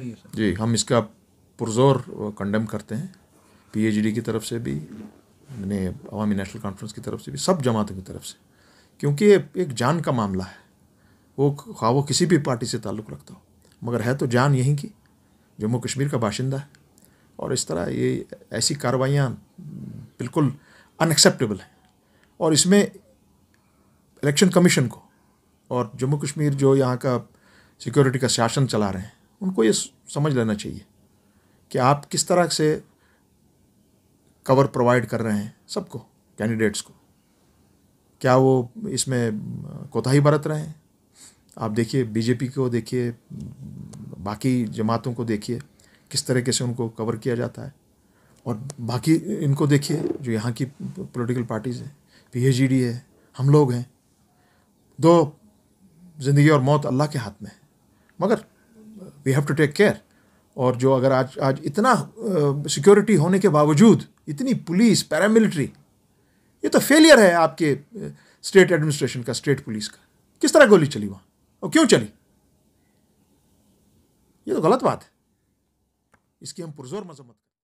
जी हम इसका पुरजोर कंडेम करते हैं पीएचडी की तरफ से भी मैंने अवामी नेशनल कॉन्फ्रेंस की तरफ से भी सब जमातों की तरफ से क्योंकि ये एक जान का मामला है वो खा वो किसी भी पार्टी से ताल्लुक़ रखता हो मगर है तो जान यहीं की जम्मू कश्मीर का बाशिंदा है और इस तरह ये ऐसी कार्रवाइयाँ बिल्कुल अनएक्सेप्टेबल हैं और इसमें इलेक्शन कमीशन को और जम्मू कश्मीर जो यहाँ का सिक्योरिटी का शासन चला रहे हैं उनको ये समझ लेना चाहिए कि आप किस तरह से कवर प्रोवाइड कर रहे हैं सबको कैंडिडेट्स को क्या वो इसमें कोताही बरत रहे हैं आप देखिए बीजेपी को देखिए बाकी जमातों को देखिए किस तरीके से उनको कवर किया जाता है और बाकी इनको देखिए जो यहाँ की पॉलिटिकल पार्टीज़ हैं पी है हम लोग हैं दो ज़िंदगी और मौत अल्लाह के हाथ में है मगर we have to take care और जो अगर आज आज इतना सिक्योरिटी होने के बावजूद इतनी पुलिस पैरामिलिट्री ये तो फेलियर है आपके स्टेट एडमिनिस्ट्रेशन का स्टेट पुलिस का किस तरह गोली चली वहाँ और क्यों चली ये तो गलत बात है इसकी हम पुरजोर मजम्मत